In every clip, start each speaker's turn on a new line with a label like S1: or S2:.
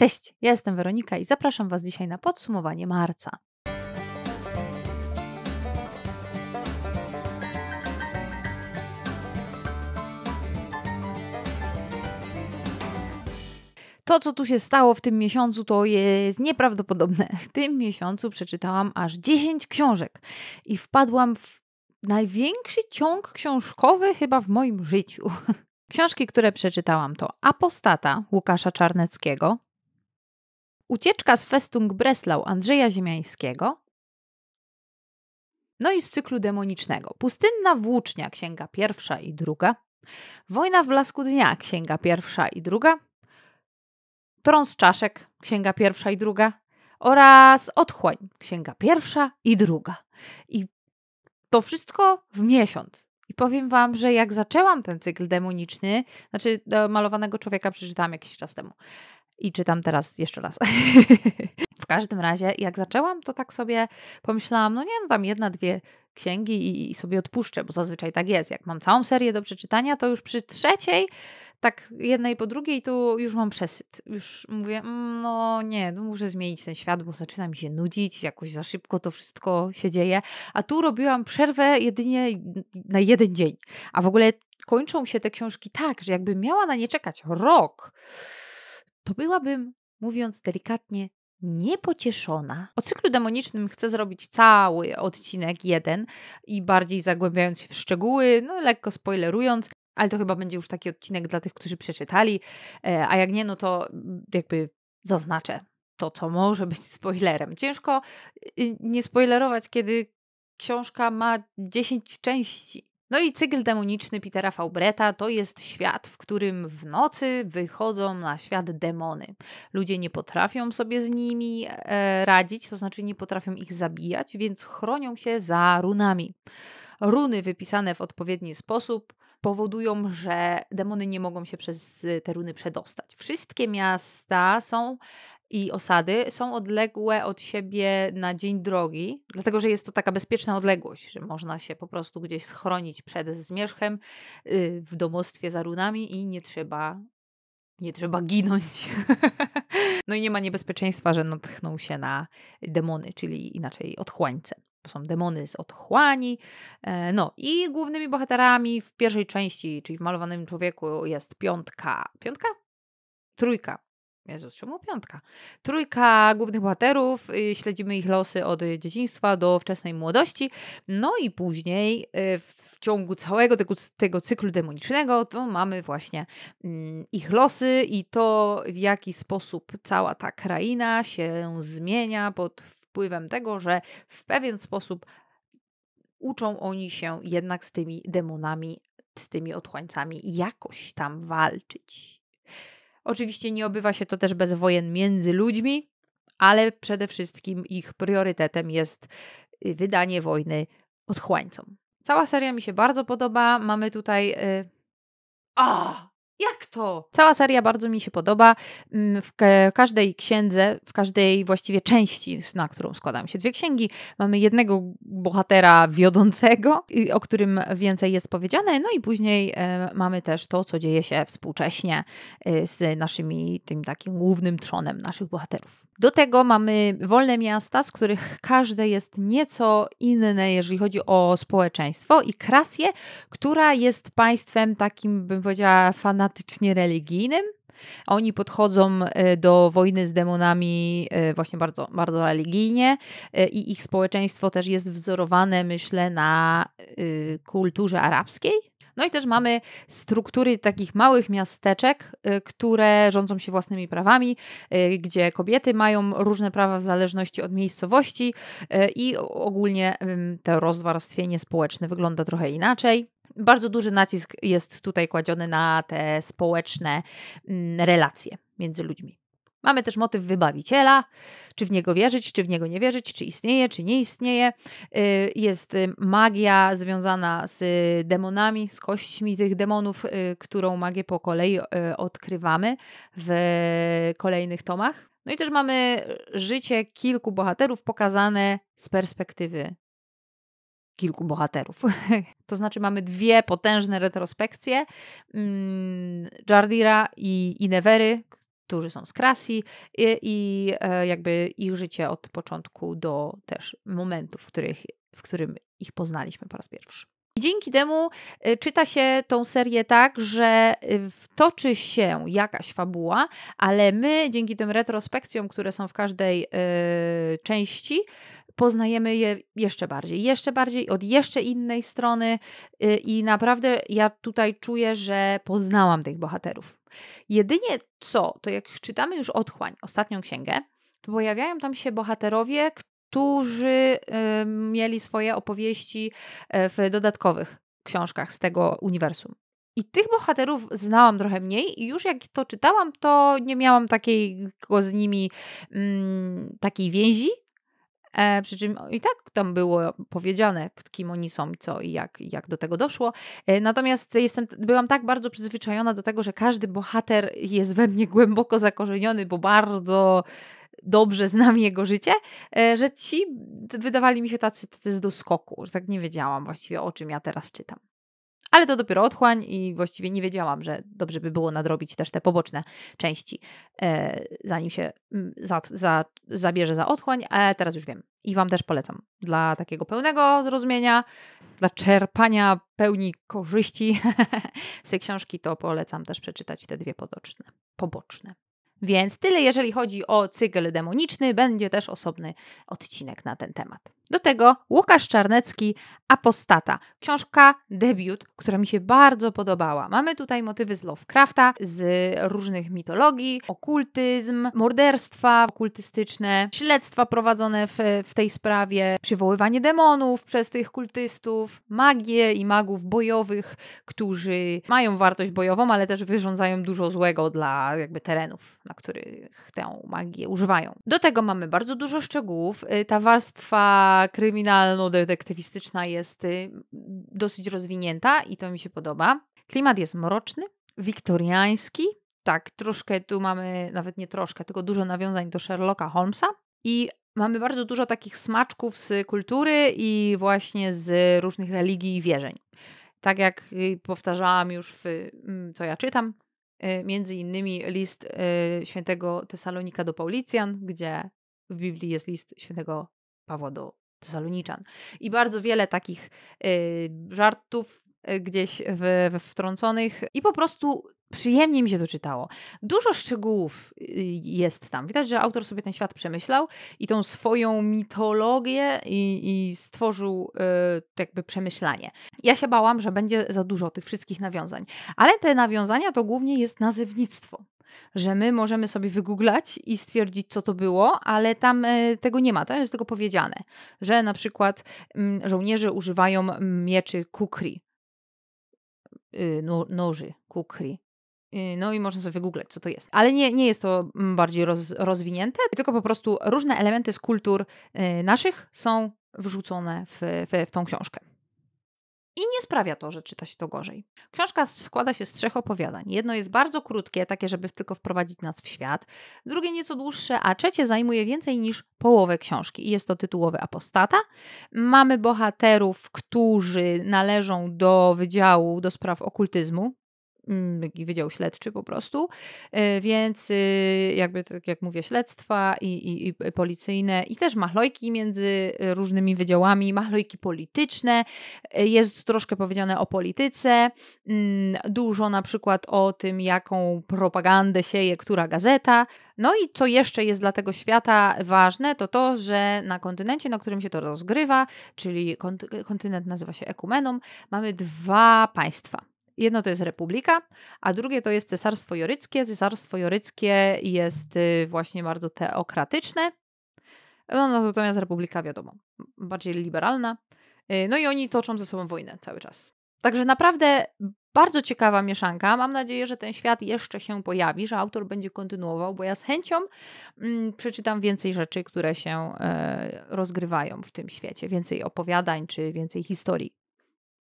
S1: Cześć, ja jestem Weronika i zapraszam Was dzisiaj na podsumowanie marca. To, co tu się stało w tym miesiącu, to jest nieprawdopodobne. W tym miesiącu przeczytałam aż 10 książek i wpadłam w największy ciąg książkowy chyba w moim życiu. Książki, które przeczytałam to Apostata Łukasza Czarneckiego, Ucieczka z Festung Breslau Andrzeja Ziemiańskiego. No i z cyklu demonicznego. Pustynna włócznia, księga pierwsza i druga. Wojna w blasku dnia, księga pierwsza i druga. z czaszek, księga pierwsza i druga. Oraz otchłań, księga pierwsza i druga. I to wszystko w miesiąc. I powiem Wam, że jak zaczęłam ten cykl demoniczny, znaczy do malowanego człowieka przeczytałam jakiś czas temu, i czytam teraz jeszcze raz. w każdym razie, jak zaczęłam, to tak sobie pomyślałam, no nie, no tam jedna, dwie księgi i, i sobie odpuszczę, bo zazwyczaj tak jest. Jak mam całą serię do przeczytania, to już przy trzeciej, tak jednej po drugiej, tu już mam przesyt. Już mówię, mm, no nie, no muszę zmienić ten świat, bo zaczyna mi się nudzić, jakoś za szybko to wszystko się dzieje. A tu robiłam przerwę jedynie na jeden dzień. A w ogóle kończą się te książki tak, że jakbym miała na nie czekać rok to byłabym, mówiąc delikatnie, niepocieszona. O cyklu demonicznym chcę zrobić cały odcinek jeden i bardziej zagłębiając się w szczegóły, no lekko spoilerując, ale to chyba będzie już taki odcinek dla tych, którzy przeczytali, e, a jak nie, no to mm, jakby zaznaczę to, co może być spoilerem. Ciężko y, nie spoilerować, kiedy książka ma 10 części. No i cykl demoniczny Petera Faubreta to jest świat, w którym w nocy wychodzą na świat demony. Ludzie nie potrafią sobie z nimi e, radzić, to znaczy nie potrafią ich zabijać, więc chronią się za runami. Runy wypisane w odpowiedni sposób powodują, że demony nie mogą się przez te runy przedostać. Wszystkie miasta są i osady są odległe od siebie na dzień drogi, dlatego że jest to taka bezpieczna odległość, że można się po prostu gdzieś schronić przed zmierzchem yy, w domostwie za runami i nie trzeba nie trzeba ginąć. no i nie ma niebezpieczeństwa, że natchną się na demony, czyli inaczej otchłańce. To są demony z otchłani. E, no i głównymi bohaterami w pierwszej części, czyli w Malowanym Człowieku jest piątka. Piątka? Trójka. Jezus, czemu piątka? Trójka głównych bohaterów, y, śledzimy ich losy od dzieciństwa do wczesnej młodości, no i później y, w ciągu całego tego, tego cyklu demonicznego to mamy właśnie mm, ich losy i to w jaki sposób cała ta kraina się zmienia pod wpływem tego, że w pewien sposób uczą oni się jednak z tymi demonami, z tymi otchłańcami jakoś tam walczyć. Oczywiście nie obywa się to też bez wojen między ludźmi, ale przede wszystkim ich priorytetem jest y, wydanie wojny odchłańcom. Cała seria mi się bardzo podoba. Mamy tutaj. Yy... O! Jak to? Cała seria bardzo mi się podoba. Mm, w każdej księdze, w każdej właściwie części, na którą składam się dwie księgi, mamy jednego bohatera wiodącego, o którym więcej jest powiedziane, no i później e, mamy też to, co dzieje się współcześnie e, z naszymi, tym takim głównym trzonem naszych bohaterów. Do tego mamy wolne miasta, z których każde jest nieco inne, jeżeli chodzi o społeczeństwo, i Krasję, która jest państwem takim, bym powiedziała, fanatycznie religijnym. Oni podchodzą e, do wojny z demonami e, właśnie bardzo, bardzo religijnie e, i ich społeczeństwo też jest wzorowane, myślę, na kulturze arabskiej. No i też mamy struktury takich małych miasteczek, y, które rządzą się własnymi prawami, y, gdzie kobiety mają różne prawa w zależności od miejscowości y, i ogólnie to rozwarstwienie społeczne wygląda trochę inaczej. Bardzo duży nacisk jest tutaj kładziony na te społeczne mm, relacje między ludźmi. Mamy też motyw wybawiciela, czy w niego wierzyć, czy w niego nie wierzyć, czy istnieje, czy nie istnieje. Y, jest y, magia związana z y, demonami, z kośćmi tych demonów, którą magię po kolei odkrywamy w kolejnych tomach. No i też mamy życie kilku bohaterów pokazane z perspektywy kilku bohaterów. to znaczy mamy dwie potężne retrospekcje mm, Jardira i Inevery, którzy są z Krasi i, i e, jakby ich życie od początku do też momentów, w, których, w którym ich poznaliśmy po raz pierwszy. I dzięki temu e, czyta się tą serię tak, że e, toczy się jakaś fabuła, ale my dzięki tym retrospekcjom, które są w każdej części, poznajemy je jeszcze bardziej, jeszcze bardziej od jeszcze innej strony y, i naprawdę ja tutaj czuję, że poznałam tych bohaterów. Jedynie co, to jak czytamy już Otchłań, ostatnią księgę, to pojawiają tam się bohaterowie, którzy mieli swoje opowieści e, w dodatkowych książkach z tego uniwersum. I tych bohaterów znałam trochę mniej, i już jak to czytałam, to nie miałam takiego z nimi mm, takiej więzi, E, przy czym i tak tam było powiedziane, kim oni są, co i jak, jak do tego doszło. E, natomiast jestem, byłam tak bardzo przyzwyczajona do tego, że każdy bohater jest we mnie głęboko zakorzeniony, bo bardzo dobrze znam jego życie, e, że ci wydawali mi się tacy, tacy z doskoku, tak nie wiedziałam właściwie o czym ja teraz czytam. Ale to dopiero otchłań i właściwie nie wiedziałam, że dobrze by było nadrobić też te poboczne części, e, zanim się mm, za, za, zabierze za otchłań, a teraz już wiem. I Wam też polecam. Dla takiego pełnego zrozumienia, dla czerpania pełni korzyści z tej książki, to polecam też przeczytać te dwie podoczne, poboczne. Więc tyle, jeżeli chodzi o cykl demoniczny, będzie też osobny odcinek na ten temat. Do tego Łukasz Czarnecki, Apostata. Książka debiut, która mi się bardzo podobała. Mamy tutaj motywy z Lovecrafta, z różnych mitologii, okultyzm, morderstwa okultystyczne, śledztwa prowadzone w, w tej sprawie, przywoływanie demonów przez tych kultystów, magię i magów bojowych, którzy mają wartość bojową, ale też wyrządzają dużo złego dla jakby terenów, na których tę magię używają. Do tego mamy bardzo dużo szczegółów. Y, ta warstwa kryminalno-detektywistyczna jest y, dosyć rozwinięta i to mi się podoba. Klimat jest mroczny, wiktoriański. Tak, troszkę tu mamy, nawet nie troszkę, tylko dużo nawiązań do Sherlocka Holmesa. I mamy bardzo dużo takich smaczków z kultury i właśnie z różnych religii i wierzeń. Tak jak y, powtarzałam już w mm, co ja czytam, y, między innymi list świętego Tesalonika do Paulicjan, gdzie w Biblii jest list świętego Pawła do Saloniczan. I bardzo wiele takich y, żartów y, gdzieś w, w, wtrąconych i po prostu przyjemnie mi się to czytało. Dużo szczegółów y, jest tam. Widać, że autor sobie ten świat przemyślał i tą swoją mitologię i, i stworzył y, jakby przemyślanie. Ja się bałam, że będzie za dużo tych wszystkich nawiązań, ale te nawiązania to głównie jest nazewnictwo że my możemy sobie wygooglać i stwierdzić, co to było, ale tam e, tego nie ma, tam jest tylko powiedziane, że na przykład mm, żołnierze używają mieczy kukri, y, no, noży kukri. Y, no i można sobie wygooglać, co to jest. Ale nie, nie jest to mm, bardziej roz, rozwinięte, tylko po prostu różne elementy z kultur y, naszych są wrzucone w, w, w tą książkę. I nie sprawia to, że czyta się to gorzej. Książka składa się z trzech opowiadań. Jedno jest bardzo krótkie, takie, żeby tylko wprowadzić nas w świat, drugie nieco dłuższe, a trzecie zajmuje więcej niż połowę książki. I jest to tytułowy Apostata. Mamy bohaterów, którzy należą do Wydziału do Spraw Okultyzmu, Mm, wydział Śledczy po prostu, e, więc y, jakby tak jak mówię, śledztwa i, i, i policyjne i też machlojki między e, różnymi wydziałami, machlojki polityczne, e, jest troszkę powiedziane o polityce, mm, dużo na przykład o tym, jaką propagandę sieje która gazeta, no i co jeszcze jest dla tego świata ważne, to to, że na kontynencie, na którym się to rozgrywa, czyli kontynent nazywa się Ekumenum, mamy dwa państwa. Jedno to jest republika, a drugie to jest cesarstwo joryckie. Cesarstwo joryckie jest y, właśnie bardzo teokratyczne, no, no natomiast republika, wiadomo, bardziej liberalna. Y, no i oni toczą ze sobą wojnę cały czas. Także naprawdę bardzo ciekawa mieszanka. Mam nadzieję, że ten świat jeszcze się pojawi, że autor będzie kontynuował, bo ja z chęcią mm, przeczytam więcej rzeczy, które się e, rozgrywają w tym świecie, więcej opowiadań czy więcej historii.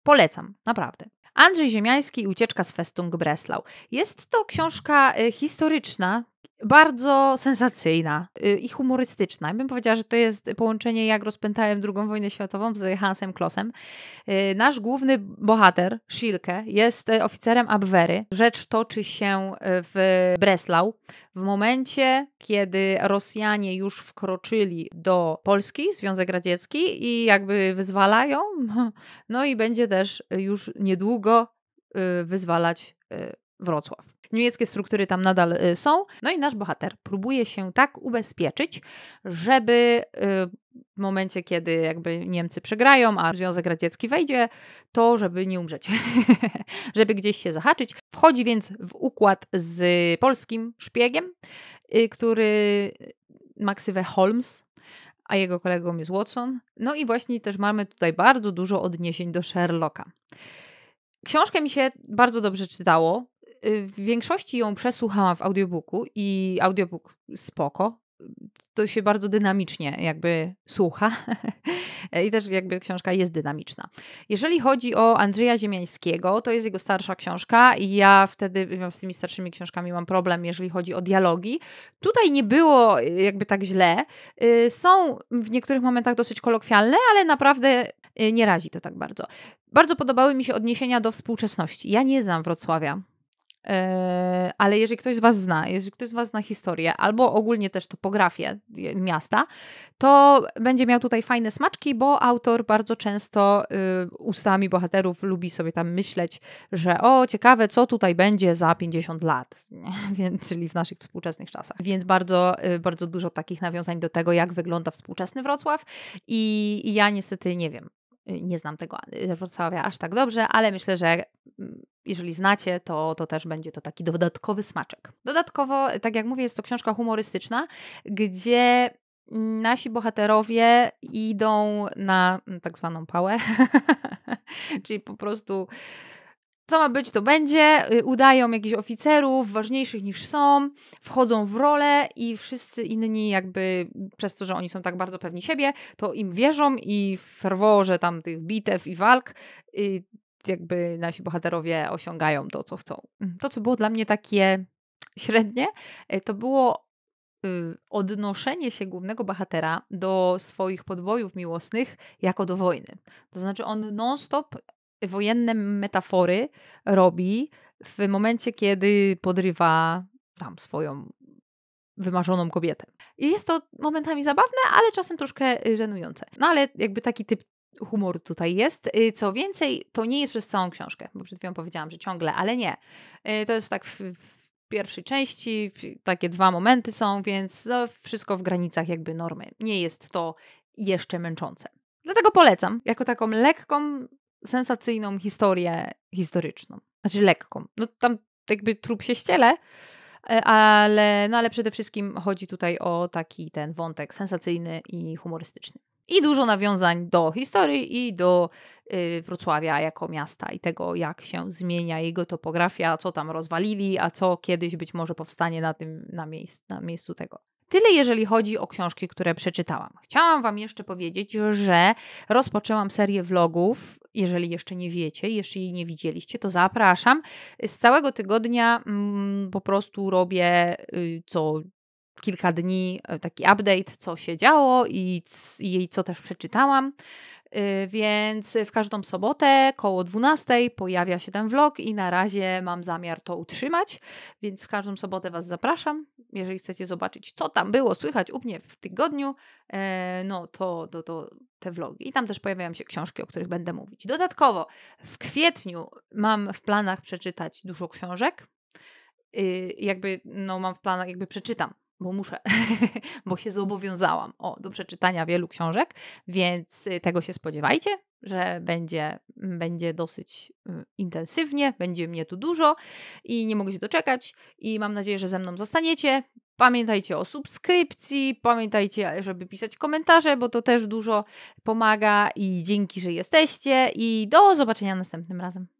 S1: Polecam, naprawdę. Andrzej Ziemiański i ucieczka z Festung Breslau. Jest to książka y, historyczna, bardzo sensacyjna y, i humorystyczna. Ja bym powiedziała, że to jest połączenie jak rozpętałem II wojnę światową z Hansem Klosem. Y, nasz główny bohater, Szwilke, jest y, oficerem Abwery. Rzecz toczy się w Breslau. W momencie, kiedy Rosjanie już wkroczyli do Polski, Związek Radziecki i jakby wyzwalają, no i będzie też już niedługo wyzwalać Wrocław niemieckie struktury tam nadal y, są. No i nasz bohater próbuje się tak ubezpieczyć, żeby y, w momencie, kiedy jakby Niemcy przegrają, a Związek Radziecki wejdzie, to żeby nie umrzeć, żeby gdzieś się zahaczyć. Wchodzi więc w układ z polskim szpiegiem, y, który ma Holmes, a jego kolegą jest Watson. No i właśnie też mamy tutaj bardzo dużo odniesień do Sherlocka. Książkę mi się bardzo dobrze czytało. Y, w większości ją przesłuchałam w audiobooku i audiobook spoko. To się bardzo dynamicznie jakby słucha i też jakby książka jest dynamiczna. Jeżeli chodzi o Andrzeja Ziemiańskiego, to jest jego starsza książka i ja wtedy y, z tymi starszymi książkami mam problem, jeżeli chodzi o dialogi. Tutaj nie było y, jakby tak źle. Są w niektórych momentach dosyć kolokwialne, ale naprawdę nie razi to tak bardzo. Bardzo podobały mi się odniesienia do współczesności. Ja nie znam Wrocławia E, ale jeżeli ktoś z Was zna, jeżeli ktoś z Was zna historię albo ogólnie też topografię miasta, to będzie miał tutaj fajne smaczki, bo autor bardzo często y, ustami bohaterów lubi sobie tam myśleć, że o, ciekawe, co tutaj będzie za 50 lat, czyli w naszych współczesnych czasach. Więc bardzo, y, bardzo dużo takich nawiązań do tego, jak wygląda współczesny Wrocław i ja niestety nie wiem. Y, nie znam tego Wrocławia aż tak dobrze, ale myślę, że mm, jeżeli znacie, to, to też będzie to taki dodatkowy smaczek. Dodatkowo, tak jak mówię, jest to książka humorystyczna, gdzie nasi bohaterowie idą na mm, tak zwaną pałę, czyli po prostu co ma być, to będzie. Y, udają jakichś oficerów ważniejszych niż są, wchodzą w rolę i wszyscy inni, jakby przez to, że oni są tak bardzo pewni siebie, to im wierzą i w ferworze tam tych bitew i walk y, jakby nasi bohaterowie osiągają to, co chcą. Mm, to, co było dla mnie takie średnie, e, to było y, odnoszenie się głównego bohatera do swoich podbojów miłosnych jako do wojny. To znaczy on non-stop wojenne metafory robi w momencie, kiedy podrywa tam swoją wymarzoną kobietę. I jest to momentami zabawne, ale czasem troszkę y, żenujące. No ale jakby taki typ humoru tutaj jest. Y, co więcej, to nie jest przez całą książkę, bo przed chwilą powiedziałam, że ciągle, ale nie. Y, to jest tak w, w pierwszej części, w, takie dwa momenty są, więc no, wszystko w granicach jakby normy. Nie jest to jeszcze męczące. Dlatego polecam, jako taką lekką, sensacyjną historię historyczną. Znaczy lekką. No tam jakby trup się ściele, y, ale, no ale przede wszystkim chodzi tutaj o taki ten wątek sensacyjny i humorystyczny. I dużo nawiązań do historii i do y, Wrocławia jako miasta i tego, jak się zmienia jego topografia, co tam rozwalili, a co kiedyś być może powstanie na, tym, na, miejsc, na miejscu tego. Tyle jeżeli chodzi o książki, które przeczytałam. Chciałam Wam jeszcze powiedzieć, że rozpoczęłam serię vlogów. Jeżeli jeszcze nie wiecie, jeszcze jej nie widzieliście, to zapraszam. Z całego tygodnia mm, po prostu robię y, co kilka dni e, taki update, co się działo i, jej co też przeczytałam. Y, więc w każdą sobotę koło 12 pojawia się ten vlog i na razie mam zamiar to utrzymać, więc w każdą sobotę Was zapraszam. Jeżeli chcecie zobaczyć, co tam było słychać u mnie w tygodniu, e, no to, to, to te vlogi. I tam też pojawiają się książki, o których będę mówić. Dodatkowo w kwietniu mam w planach przeczytać dużo książek. Y, jakby, no mam w planach, jakby przeczytam bo muszę, bo mm. się zobowiązałam o, do przeczytania wielu książek, więc y, tego się spodziewajcie, że będzie, będzie dosyć y, intensywnie, będzie mnie tu dużo i nie mogę się doczekać i mam nadzieję, że ze mną zostaniecie. Pamiętajcie o subskrypcji, pamiętajcie, żeby pisać komentarze, bo to też dużo pomaga i dzięki, że jesteście i do zobaczenia następnym razem.